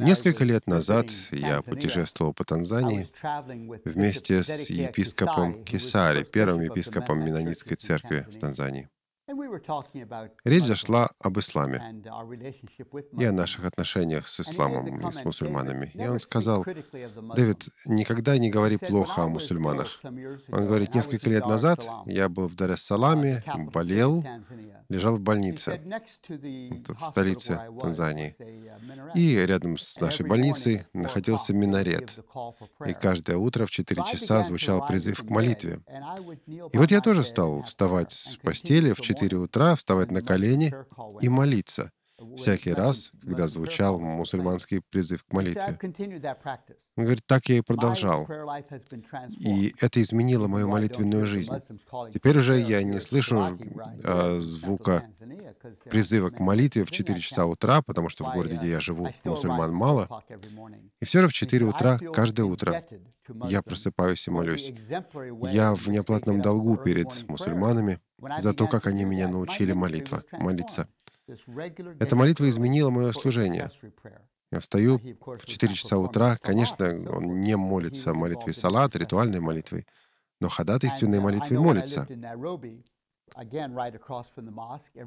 Несколько лет назад я путешествовал по Танзании вместе с епископом Кесари, первым епископом Менонитской церкви в Танзании. Речь зашла об исламе и о наших отношениях с исламом и с мусульманами. И он сказал, «Дэвид, никогда не говори плохо о мусульманах». Он говорит, «Несколько лет назад я был в дар саламе болел, лежал в больнице, в столице Танзании. Uh, и рядом с нашей больницей находился минарет. И каждое утро в 4 часа звучал призыв к молитве. И вот я тоже стал вставать с постели в 4 4 утра вставать на колени и молиться всякий раз, когда звучал мусульманский призыв к молитве. Он говорит, так я и продолжал. И это изменило мою молитвенную жизнь. Теперь уже я не слышу э, звука призыва к молитве в 4 часа утра, потому что в городе, где я uh, живу, мусульман мало. И все же в 4 утра каждое утро я просыпаюсь и молюсь. Я в неоплатном долгу перед мусульманами, за то, как они меня научили молитва, молиться. Эта молитва изменила мое служение. Я встаю в 4 часа утра. Конечно, он не молится молитвой салат, ритуальной молитвой, но ходатайственной uh, молитвой молится.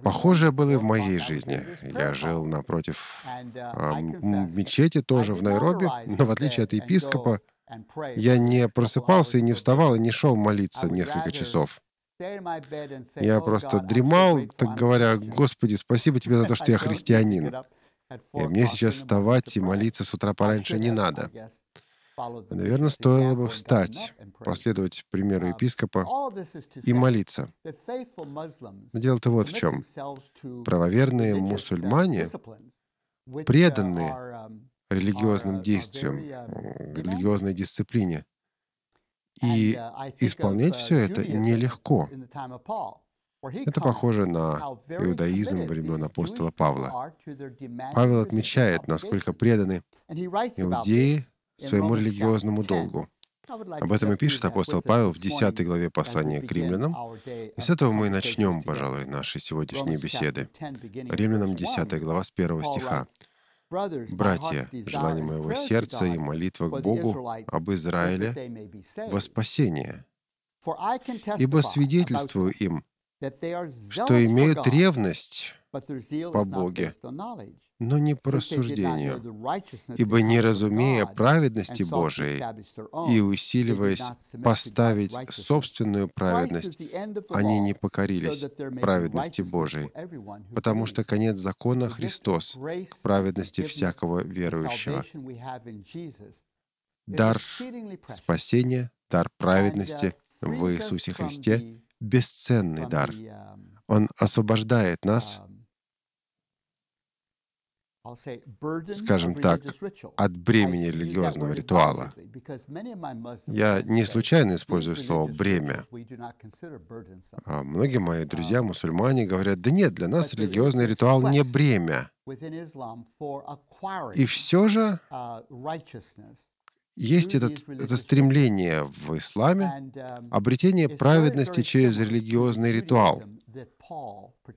Похожее было и в моей жизни. Я жил напротив э, мечети, тоже в Найроби, но в отличие от епископа, я не просыпался и не вставал, и не шел молиться несколько часов. Я oh, просто дремал, так говоря, «Господи, спасибо тебе за то, что я христианин. И мне сейчас вставать и молиться с утра пораньше не надо». Наверное, стоило бы встать, последовать примеру um, епископа и молиться. Но дело-то вот в чем. Правоверные мусульмане, uh, преданные um, религиозным uh, действиям, uh, религиозной дисциплине, и uh, исполнять uh, все это нелегко. Это похоже на иудаизм времен апостола Павла. Павел отмечает, насколько преданы иудеи своему религиозному долгу. Об этом и пишет апостол Павел в 10 главе послания к римлянам. И с этого мы и начнем, пожалуй, наши сегодняшние беседы. Римлянам 10 глава с 1 стиха. Братья, желание моего сердца и молитва к Богу об Израиле во спасение. Ибо свидетельствую им, что имеют ревность по Боге, но не по рассуждению, ибо не разумея праведности Божией и усиливаясь поставить собственную праведность, они не покорились праведности Божией, потому что конец закона Христос к праведности всякого верующего. Дар спасения, дар uh, праведности в Иисусе Христе — бесценный дар. Um, Он освобождает нас скажем так, от бремени религиозного ритуала. Я не случайно использую слово «бремя». А многие мои друзья, um, мусульмане, говорят, да нет, для нас религиозный ритуал не бремя. И все же uh, есть этот, это стремление в исламе, um, обретение праведности через религиозный ритуал.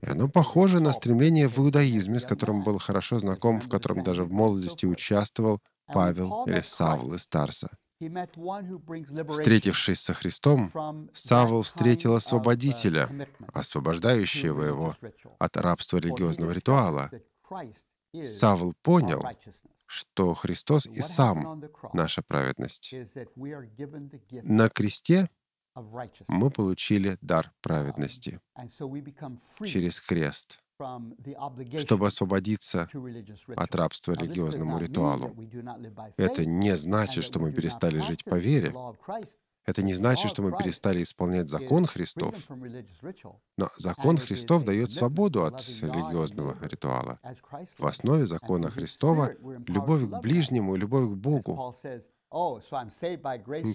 И оно похоже на стремление в иудаизме, с которым был хорошо знаком, в котором даже в молодости участвовал Павел или Савл из Тарса. Встретившись со Христом, Савл встретил uh, освободителя, освобождающего его от рабства религиозного ритуала. Савл понял, что Христос и сам наша праведность. На кресте мы получили дар um, праведности через крест, чтобы освободиться от рабства религиозному ритуалу. Это не значит, что мы перестали жить по вере, это не значит, что мы перестали исполнять закон Христов, но закон Христов дает свободу от религиозного ритуала. В основе закона Христова — любовь к ближнему и любовь к Богу. Oh,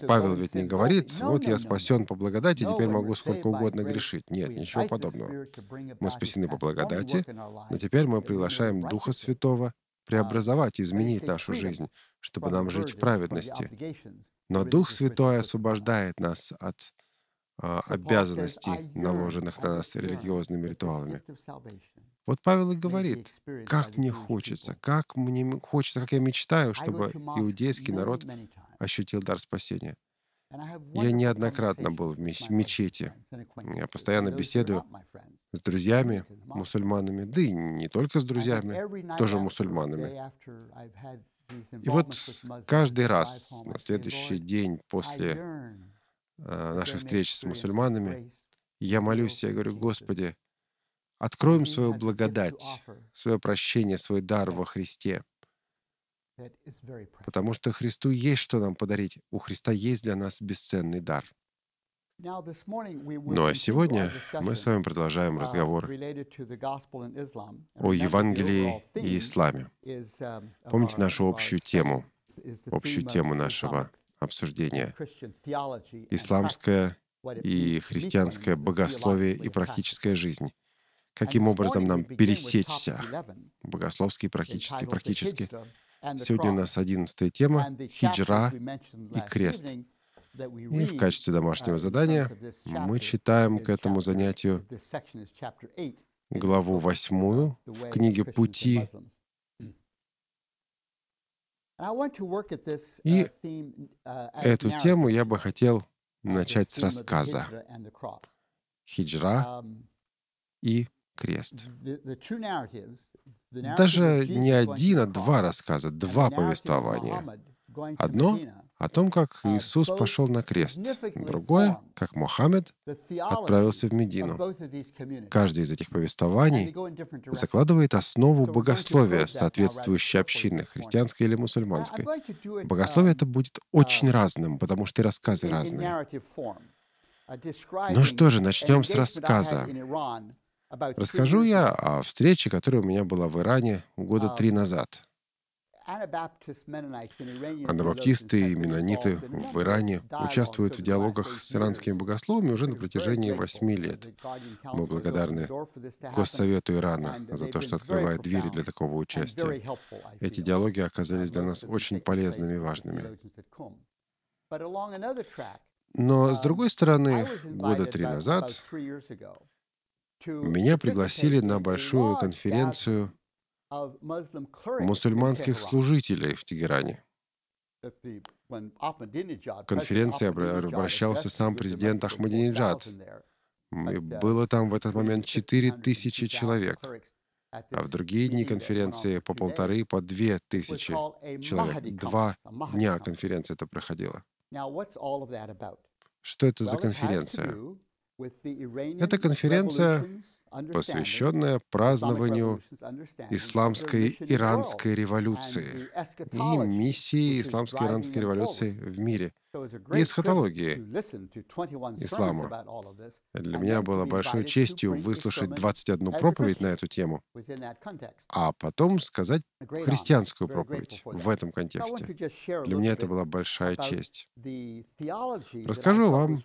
Павел ведь не говорит, вот я спасен по благодати, теперь могу сколько угодно грешить. Нет, ничего подобного. Мы спасены по благодати, но теперь мы приглашаем Духа Святого uh, преобразовать и изменить нашу жизнь, чтобы нам жить в праведности. Но Дух Святой освобождает нас от а, обязанностей, наложенных на нас религиозными ритуалами. Вот Павел и говорит, как мне хочется, как мне хочется, как я мечтаю, чтобы иудейский народ ощутил дар спасения. Я неоднократно был в мечети. Я постоянно беседую с друзьями, мусульманами, да и не только с друзьями, тоже мусульманами. И вот каждый раз на следующий день после э, нашей встречи с мусульманами, я молюсь, я говорю, Господи, откроем свою благодать, свое прощение, свой дар во Христе. Потому что Христу есть что нам подарить. У Христа есть для нас бесценный дар. Ну а сегодня мы с вами продолжаем uh, разговор о Евангелии и исламе. Um, Помните нашу общую uh, тему, общую тему нашего обсуждения — исламское и христианское богословие и практическая жизнь. Каким образом нам пересечься богословски, практически, практически. Сегодня у нас одиннадцатая тема — хиджра и крест — и в качестве домашнего uh, задания мы читаем к этому занятию главу восьмую в книге «Пути». И uh, uh, эту тему я бы хотел начать с рассказа «Хиджра um, и крест». Даже не один, а два рассказа, два повествования. Одно о том, как Иисус пошел на крест. Другое, как Мухаммед отправился в Медину. Каждое из этих повествований закладывает основу богословия, соответствующей общины, христианской или мусульманской. Богословие это um, будет uh, очень разным, потому что и рассказы разные. Uh, ну что же, начнем с рассказа. Расскажу я о встрече, которая у меня была в Иране года um, три назад. Анабаптисты и менониты в Иране участвуют в диалогах с иранскими богословами уже на протяжении восьми лет. Мы благодарны Госсовету Ирана за то, что открывает двери для такого участия. Эти диалоги uh, оказались для нас очень полезными и важными. Но, um, с другой стороны, года три назад меня пригласили на большую конференцию мусульманских служителей в Тегеране. К конференции обращался сам президент Ахмадинеджад. было там в этот момент 4000 человек, а в другие дни конференции по полторы, по две тысячи человек. Два дня конференция это проходила. Что это за конференция? Это конференция посвященная празднованию исламской иранской революции и миссии исламской иранской революции в мире и эсхатологии, исламу. Для меня было большой честью выслушать 21 проповедь на эту тему, а потом сказать христианскую проповедь в этом контексте. Для меня это была большая честь. Расскажу вам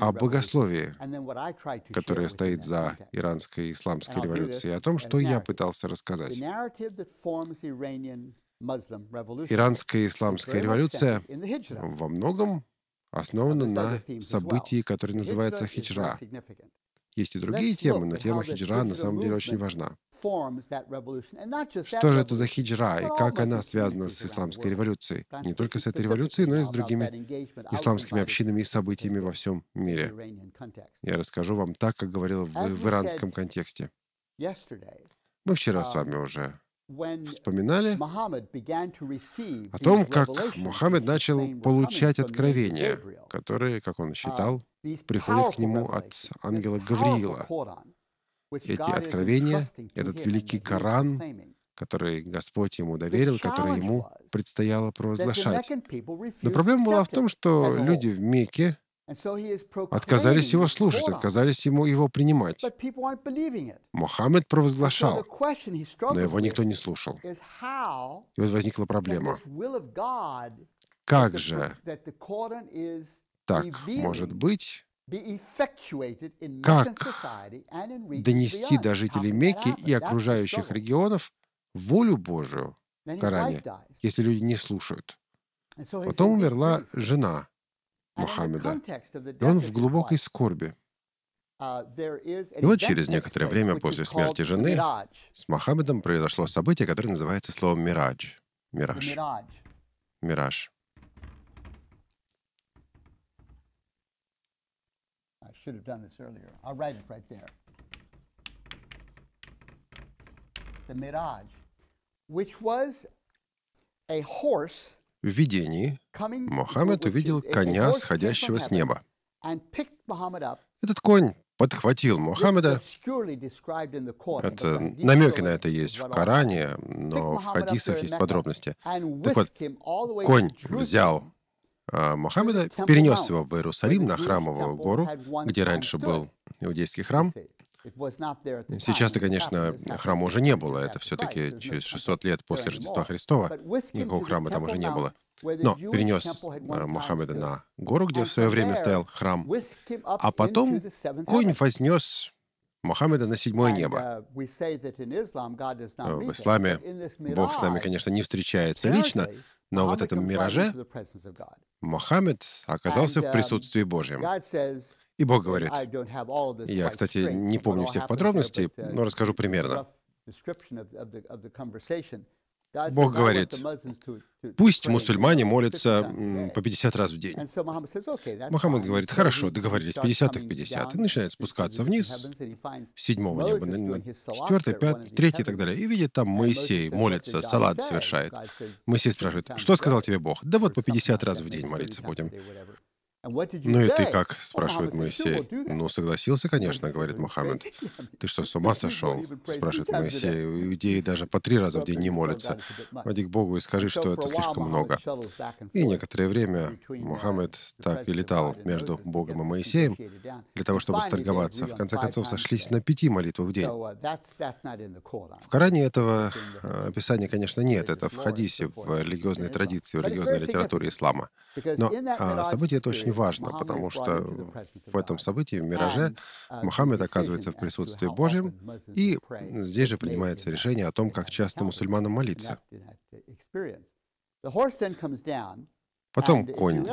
о богословии, которое стоит за иранской исламской революцией, о том, что я пытался рассказать. Иранская исламская революция во многом основана на событии, которое называется хиджра. Есть и другие темы, но тема хиджра на самом деле очень важна. Что же это за хиджра и как она связана с исламской революцией? Не только с этой революцией, но и с другими исламскими общинами и событиями во всем мире. Я расскажу вам так, как говорил в, в иранском контексте. Мы вчера с uh, вами уже вспоминали о том, как Мухаммед начал получать откровения, которые, как он uh, считал, приходят к нему от ангела Гавриила. Эти откровения, этот великий Коран, который Господь ему доверил, который ему предстояло провозглашать. Но проблема была в том, что люди в Мекке Отказались его слушать, отказались ему его принимать. Мухаммед провозглашал, но его никто не слушал. И вот возникла проблема. Как же так может быть, как донести до жителей Мекки и окружающих регионов волю Божию в Коране, если люди не слушают. Потом умерла жена Мухаммеда, и он в глубокой скорби. Uh, и вот через некоторое время после смерти жены с Мухаммедом произошло событие, которое называется словом «мирадж». Мираж. Мираж. should в видении Мухаммед увидел коня, сходящего с неба. Этот конь подхватил Мухаммеда. Это намеки на это есть в Коране, но в хадисах есть подробности. Так вот, конь взял а Мухаммеда, перенес его в Иерусалим на храмовую гору, где раньше был иудейский храм, Сейчас-то, конечно, храма уже не было. Это все-таки через 600 лет после Рождества Христова. Никакого храма там уже не было. Но перенес э, Мухаммеда на гору, где в свое время стоял храм. А потом конь вознес Мухаммеда на седьмое небо. Uh, э, в исламе Бог с нами, конечно, не встречается лично, но вот этом мираже Мухаммед оказался в um, присутствии Божьем. И Бог говорит, я, кстати, не помню всех подробностей, uh, но расскажу примерно. Бог говорит, пусть мусульмане молятся по 50 раз в день. Мухаммад говорит, хорошо, договорились, 50 так 50. И начинает спускаться вниз, седьмого неба, четвертый, пятый, третий и так далее. И видит там Моисей, молится, салат совершает. Моисей спрашивает, что сказал тебе Бог? Да вот по 50 раз в день молиться будем. «Ну и ты как?» — спрашивает Моисей. «Ну, согласился, конечно», — говорит Мухаммед. «Ты что, с ума сошел?» — спрашивает Моисей. «Иудеи даже по три раза в день не молятся. Води к Богу и скажи, что это слишком много». И некоторое время Мухаммед так и летал между Богом и Моисеем для того, чтобы сторговаться. В конце концов, сошлись на пяти молитвах в день. Uh, в Коране этого э, описания, конечно, нет. Это в хадисе, в религиозной традиции, в религиозной литературе ислама. Но а, событие это очень важно, потому что в этом событии, в мираже, uh, Мухаммед оказывается в присутствии Божьем, и здесь же принимается решение о том, как часто мусульманам молиться. Потом конь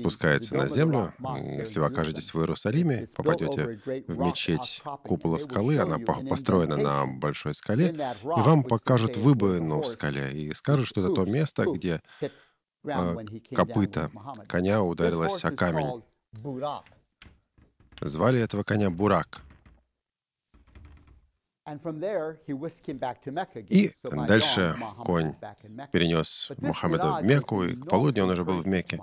спускается на землю. Если вы окажетесь в Иерусалиме, попадете в мечеть купола скалы, она построена на большой скале, и вам покажут выбоину в скале и скажут, что это то место, где Э, копыта коня ударилось о камень. Звали этого коня Бурак. И дальше конь перенес Мухаммеда в Мекку, и к полудню он уже был в Мекке.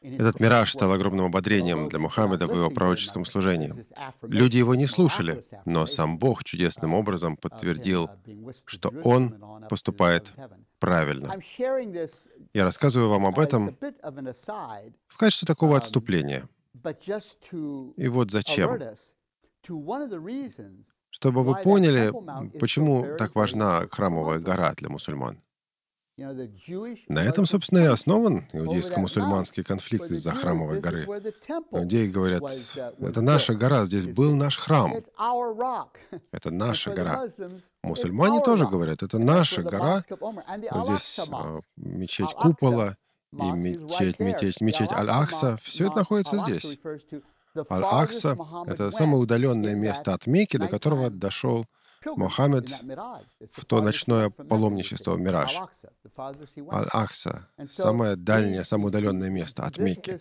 Этот мираж стал огромным ободрением для Мухаммеда в его пророческом служении. Люди его не слушали, но сам Бог чудесным образом подтвердил, что он поступает правильно. Я рассказываю вам об этом в качестве такого um, отступления. И вот зачем. Чтобы вы поняли, почему так важна храмовая гора для мусульман. На этом, собственно, и основан иудейско-мусульманский конфликт из-за храмовой горы. Иудеи uh, говорят, это наша гора, здесь был наш храм. Это наша гора. Мусульмане тоже говорят, это наша гора, здесь мечеть Купола и мечеть, мечеть, мечеть Аль-Акса. Все это находится здесь. Аль-Акса — это самое удаленное место от Мекки, до которого дошел Мухаммед в то ночное паломничество в Мираж, Аль-Ахса, самое дальнее, самое удаленное место от Мекки.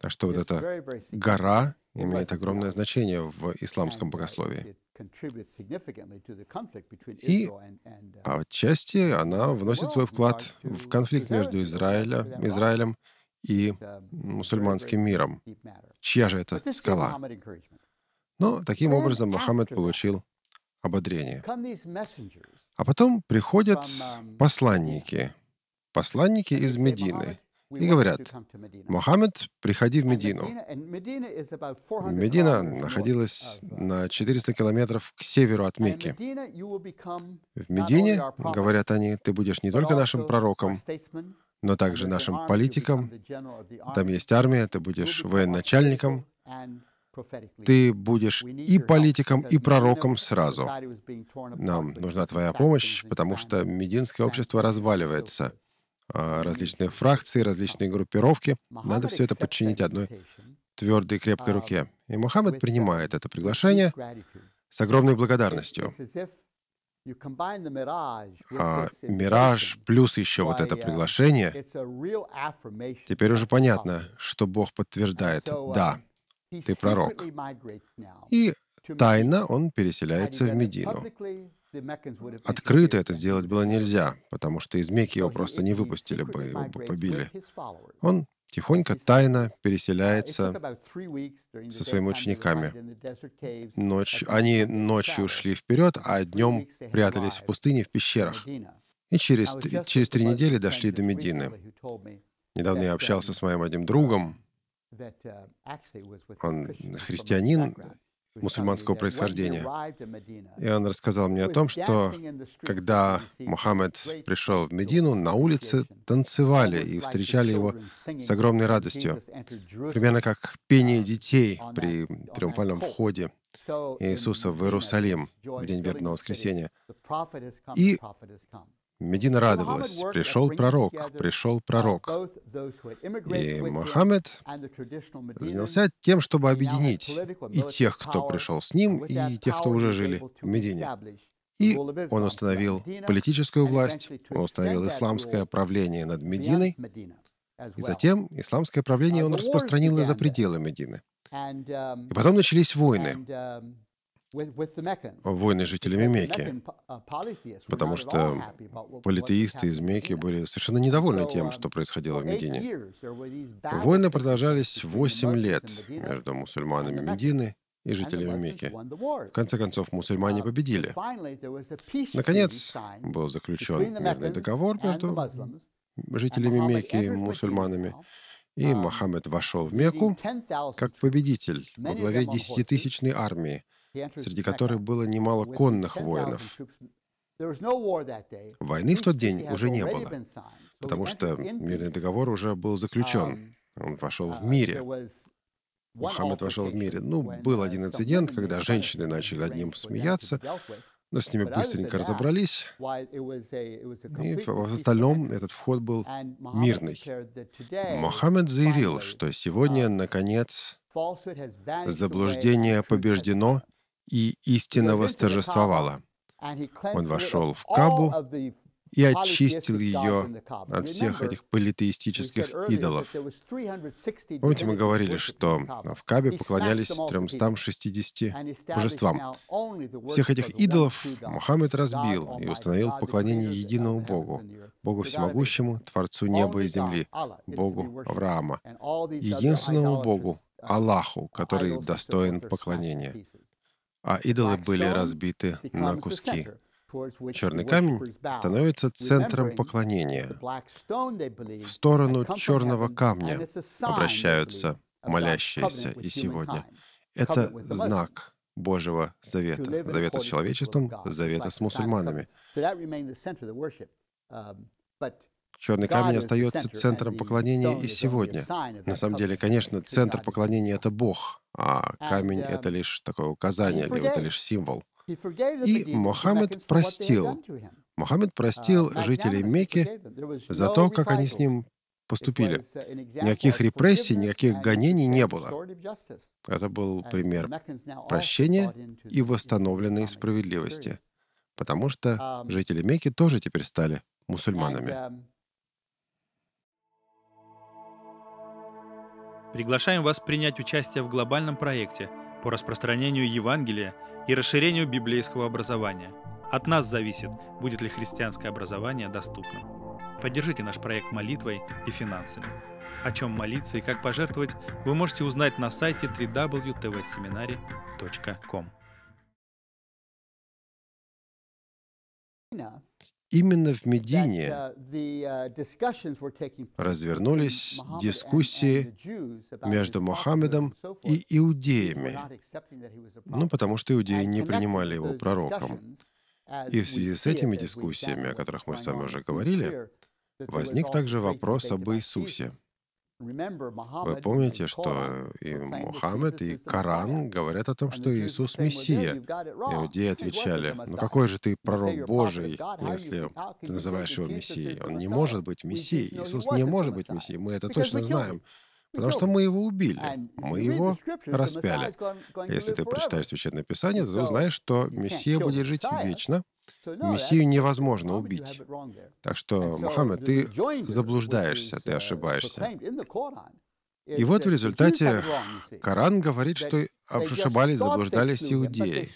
Так что вот эта гора имеет огромное значение в исламском богословии. И отчасти она вносит свой вклад в конфликт между Израиля, Израилем и мусульманским миром. Чья же это скала? Но таким образом Мухаммед получил ободрение. А потом приходят um, посланники, посланники из Медины, и говорят, «Мухаммед, приходи в Медину». Медина находилась uh, на 400 километров к северу от Мекки. В Медине, говорят они, ты будешь не только нашим пророком, но также нашим политиком. Там есть армия, ты будешь военачальником, ты будешь и политиком, и пророком сразу. Нам нужна твоя помощь, потому что мединское общество разваливается. А, различные фракции, различные группировки. Надо все это подчинить одной твердой и крепкой um, руке. И Мухаммед принимает это приглашение с огромной благодарностью. А мираж плюс еще вот это uh, приглашение, теперь уже понятно, что Бог подтверждает «да». Um, ты пророк. И тайно он переселяется в Медину. Открыто это сделать было нельзя, потому что из Мекки его просто не выпустили бы, его бы побили. Он тихонько, тайно переселяется со своими учениками. Ночь, они ночью шли вперед, а днем прятались в пустыне, в пещерах. И через, через три недели дошли до Медины. Недавно я общался с моим одним другом, Uh, он христианин мусульманского происхождения. И он рассказал мне о том, что когда Мухаммед пришел в Медину, на улице танцевали и встречали его с огромной радостью, примерно как пение uh, детей при триумфальном входе Иисуса в Иерусалим в день вербного воскресения. И Медина радовалась. Пришел пророк, пришел пророк. И Мухаммед занялся тем, чтобы объединить и тех, кто пришел с ним, и тех, кто уже жили в Медине. И он установил политическую власть, он установил исламское правление над Мединой, и затем исламское правление он распространил и за пределы Медины. Um, и потом начались войны. Um, войны жителями Мекки, uh, потому что политеисты из Мекки были совершенно недовольны тем, um, что происходило в Медине. Войны продолжались 8 лет между мусульманами Медины и жителями Мекки. В конце концов, мусульмане uh, победили. Наконец, был заключен мирный договор между жителями Мекки и мусульманами, и um, Мохаммед вошел в Мекку как победитель во главе десятитысячной армии – среди которых было немало конных воинов. Войны в тот день уже не было, потому что мирный договор уже был заключен. Он вошел в мире. Мухаммед вошел в мире. Ну, был один инцидент, когда женщины начали над ним смеяться, но с ними быстренько разобрались. И в остальном этот вход был мирный. Мухаммед заявил, что сегодня, наконец, заблуждение побеждено, и истина восторжествовала. Он вошел в Кабу и очистил ее от всех этих политеистических идолов. Помните, мы говорили, что в Кабе поклонялись 360 божествам. Всех этих идолов Мухаммед разбил и установил поклонение единому Богу, Богу Всемогущему, Творцу неба и земли, Богу Авраама, единственному Богу, Аллаху, который достоин поклонения а идолы были разбиты на куски. Черный камень становится центром поклонения. В сторону черного камня обращаются молящиеся и сегодня. Это знак Божьего Завета, Завета с человечеством, Завета с мусульманами. Черный камень остается центром поклонения и сегодня. На самом деле, конечно, центр поклонения — это Бог, а камень — um, это лишь такое указание, это лишь символ. И Мухаммед простил. Мухаммед простил uh, жителей Мекки за то, как они с ним поступили. Uh, никаких репрессий, никаких гонений не было. Это был пример прощения и восстановленной справедливости, потому что um, жители Мекки тоже теперь стали мусульманами. Um, Приглашаем вас принять участие в глобальном проекте по распространению Евангелия и расширению библейского образования. От нас зависит, будет ли христианское образование доступным. Поддержите наш проект молитвой и финансами. О чем молиться и как пожертвовать, вы можете узнать на сайте www.tvseminary.com. Именно в Медине uh, uh, развернулись дискуссии между Мухаммедом и иудеями, ну, потому что иудеи не принимали его пророком. И в связи с этими дискуссиями, о которых мы с вами уже говорили, возник также вопрос об Иисусе. Вы помните, что и Мухаммед, и Коран говорят о том, что Иисус — Мессия. Иудеи отвечали, «Ну какой же ты пророк Божий, если ты называешь его Мессией? Он не может быть Мессией. Иисус не может быть Мессией. Мы это точно знаем». Потому что мы его убили, мы его распяли. Если ты прочитаешь Священное Писание, то ты узнаешь, что Мессия будет жить вечно, Мессию невозможно убить. Так что, Мухаммед, ты заблуждаешься, ты uh, ошибаешься. И вот в результате Коран говорит, что ошибались, заблуждались иудеи.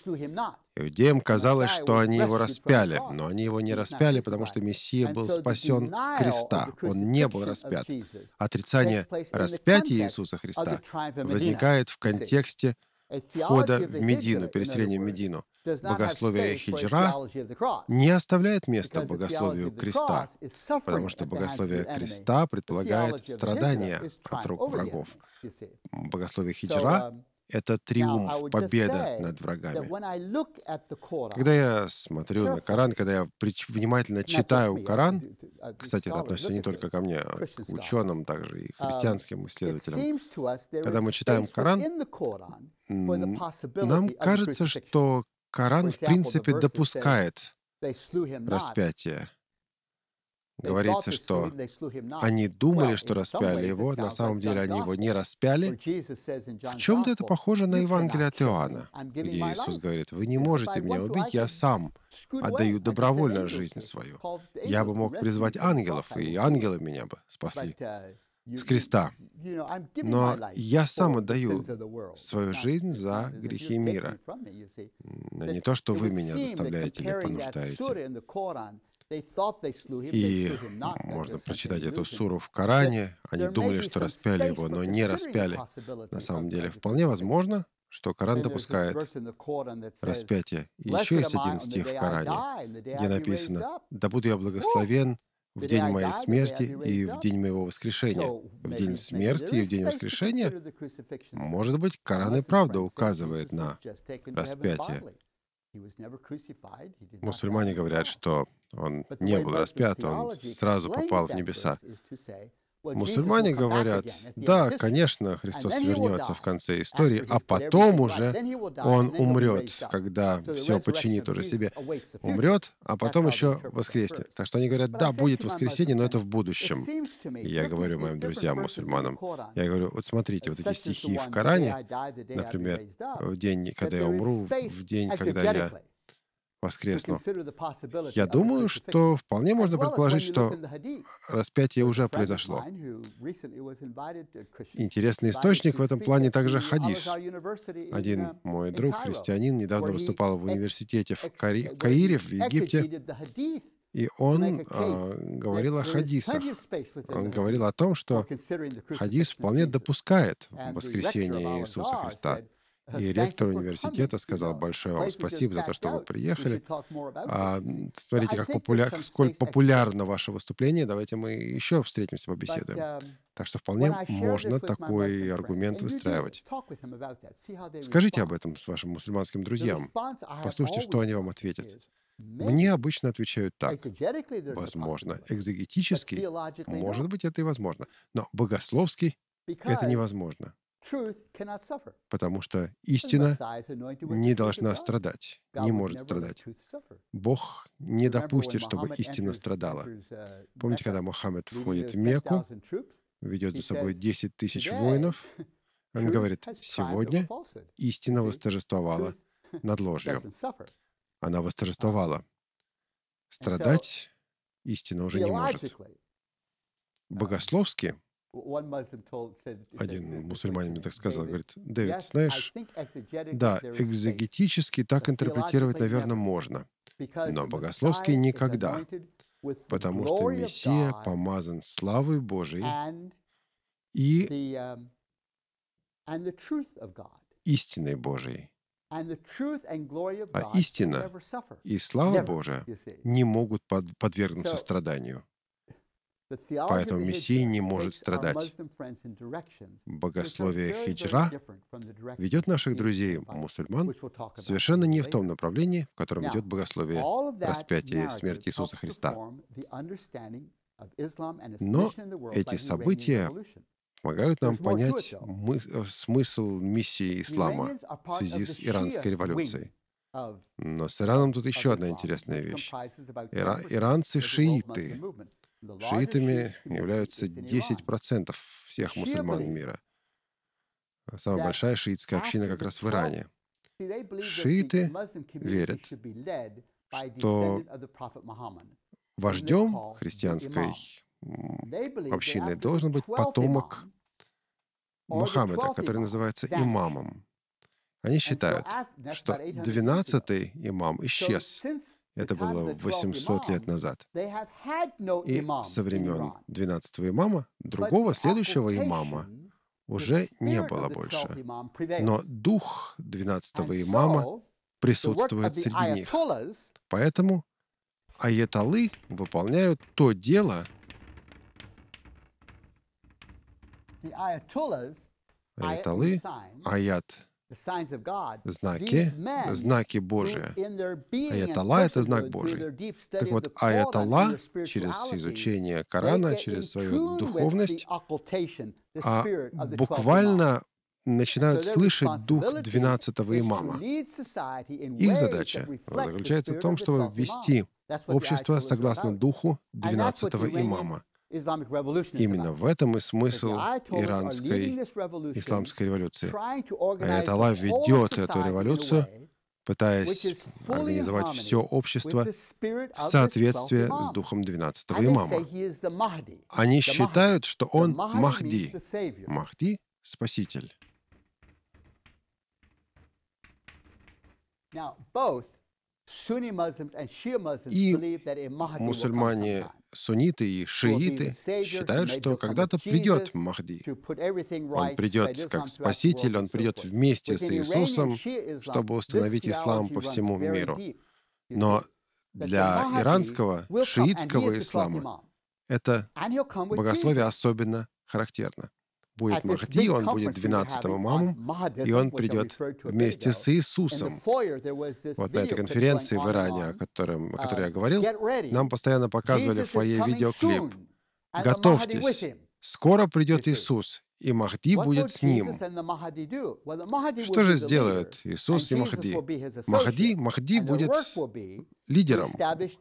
Иудеям казалось, что они его распяли, но они его не распяли, потому что Мессия был спасен с креста. Он не был распят. Отрицание распятия Иисуса Христа возникает в контексте входа в Медину, переселения в Медину. Богословие хиджра не оставляет места богословию креста, потому что богословие креста предполагает страдания от рук врагов. Богословие хиджра um, это триумф, победа над врагами. Когда я смотрю на Коран, когда я внимательно читаю Коран, кстати, это относится не только ко мне, а к ученым также и um, христианским исследователям, когда мы читаем Коран, нам кажется, что Коран, в принципе, допускает распятие. Говорится, что они думали, что распяли его, на самом деле они его не распяли. В чем-то это похоже на Евангелие от Иоанна, где Иисус говорит, «Вы не можете меня убить, я сам отдаю добровольно жизнь свою. Я бы мог призвать ангелов, и ангелы меня бы спасли uh, с креста. Но я сам отдаю свою жизнь за грехи мира. Не то, что вы меня заставляете или понуждаете. И можно прочитать эту суру в Коране. Они думали, что распяли его, но не распяли. На самом деле, вполне возможно, что Коран допускает распятие. И еще есть один стих в Коране, где написано «Да буду я благословен в день моей смерти и в день моего воскрешения». В день смерти и в день воскрешения, может быть, Коран и правда указывает на распятие. Мусульмане говорят, что он не был распят, он сразу попал в небеса. Мусульмане говорят, да, конечно, Христос вернется в конце истории, а потом уже он умрет, когда все починит уже себе. Умрет, а потом еще воскреснет. Так что они говорят, да, будет воскресенье, но это в будущем. И я говорю моим друзьям, мусульманам, я говорю, вот смотрите, вот эти стихи в Коране, например, в день, когда я умру, в день, когда я воскресну. Я думаю, что вполне можно предположить, что распятие уже произошло. Интересный источник в этом плане также хадис. Один uh, мой друг, христианин, недавно выступал в университете в Каире, в Египте, и он а, говорил о хадисах. Он говорил о том, что хадис вполне допускает воскресение Иисуса Христа. Э, и ректор университета сказал большое вам спасибо за то, что вы приехали. А, смотрите, как популя... сколь популярно ваше выступление. Давайте мы еще встретимся, побеседуем. Um, так что вполне можно такой аргумент выстраивать. Скажите об этом с вашим мусульманским друзьям. Послушайте, что они вам ответят. Мне обычно отвечают так. Возможно, экзегетически, может быть, это и возможно, но богословский — это невозможно потому что истина не должна страдать, не может страдать. Бог не допустит, чтобы истина страдала. Uh, Помните, когда Мухаммед входит в Мекку, ведет за собой 10 тысяч воинов, он говорит, сегодня истина восторжествовала над ложью. Она восторжествовала. Страдать истина уже не может. Uh, Богословски один мусульманин мне так сказал, говорит, Дэвид, знаешь, да, экзегетически так интерпретировать, наверное, можно, но богословски никогда, потому что Мессия помазан славой Божией и um, истиной Божией. А истина и слава Божия не могут подвергнуться страданию. Поэтому Мессия не может страдать. Богословие хиджра ведет наших друзей, мусульман, совершенно не в том направлении, в котором идет богословие распятия и смерти Иисуса Христа. Но эти события помогают нам понять мы, э, смысл миссии ислама в связи с иранской революцией. Но с Ираном тут еще одна интересная вещь. Ира, иранцы — шииты, Шиитами ну, являются 10% всех мусульман мира. А самая большая шиитская община как раз в Иране. Шииты верят, что вождем христианской общины должен быть потомок Мухаммеда, который называется имамом. Они считают, что 12-й имам исчез. Это было 800 лет назад. И со времен 12 имама другого следующего имама уже не было больше. Но дух 12 имама присутствует среди них. Поэтому аяталы выполняют то дело, аяталы, аят знаки, знаки Божии. Аятала — это знак Божий. Так вот, аятала через изучение Корана, через свою духовность, а буквально начинают слышать дух 12-го имама. Их задача заключается в том, чтобы ввести общество согласно духу 12-го имама. Именно в этом и смысл иранской исламской революции. Аят э, Аллах ведет эту революцию, пытаясь организовать все общество в соответствии с духом 12 имама. Они считают, что он Махди. Махди — Спаситель. И мусульмане сунниты и шииты считают, что когда-то придет Махди. Он придет как Спаситель, он придет вместе с Иисусом, чтобы установить ислам по всему миру. Но для иранского шиитского ислама это богословие особенно характерно будет Махди, он будет 12 имамом, и он придет вместе с Иисусом. Вот на этой конференции в Иране, о, котором, о которой я uh, говорил, нам постоянно показывали в фойе видеоклип. Готовьтесь, скоро придет Иисус, и Махди будет с ним. Что же сделают Иисус и Махди? Махди, Махди будет лидером,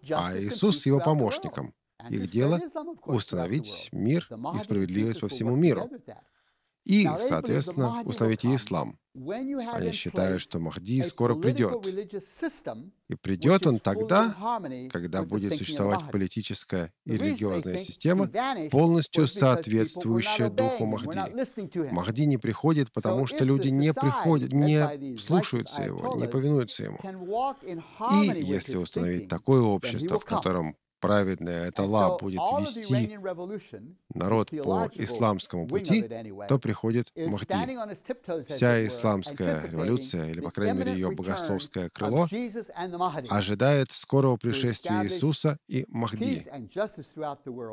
а Иисус его помощником. Их дело — установить мир и справедливость по всему миру. И, соответственно, установить и ислам. А я считаю, что Махди скоро придет. И придет он тогда, когда будет существовать политическая и религиозная система, полностью соответствующая духу Махди. Махди не приходит, потому что люди не, приходят, не слушаются его, не повинуются ему. И если установить такое общество, в котором Праведная эта Ла будет вести народ по исламскому пути, то приходит Махди. Вся исламская революция, или, по крайней мере, ее богословское крыло, ожидает скорого пришествия Иисуса и Махди,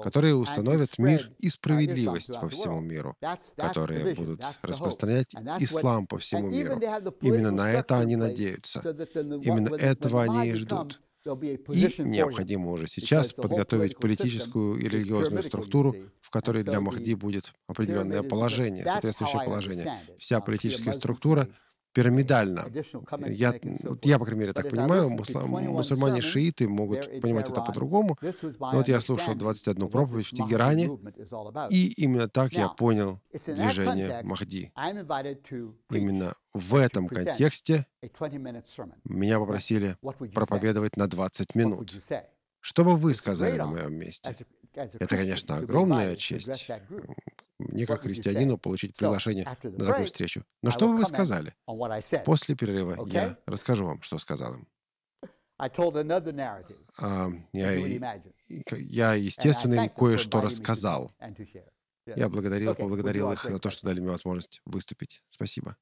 которые установят мир и справедливость по всему миру, которые будут распространять ислам по всему миру. Именно на это они надеются. Именно этого они и ждут. И необходимо уже сейчас подготовить политическую и религиозную структуру, в которой для Махди будет определенное положение, соответствующее положение. Вся политическая структура пирамидально. Я, я, по крайней мере, так понимаю, мусульмане шииты могут понимать это по-другому. Вот я слушал 21 проповедь в Тегеране, и именно так я понял движение Махди. Именно в этом контексте меня попросили проповедовать на 20 минут. Что бы вы сказали на моем месте? Это, конечно, огромная честь не как христианину получить приглашение на такую встречу. Но что бы вы сказали? После перерыва я расскажу вам, что сказал им. я, я, естественно, им кое-что рассказал. Я благодарил, поблагодарил их за то, что дали мне возможность выступить. Спасибо.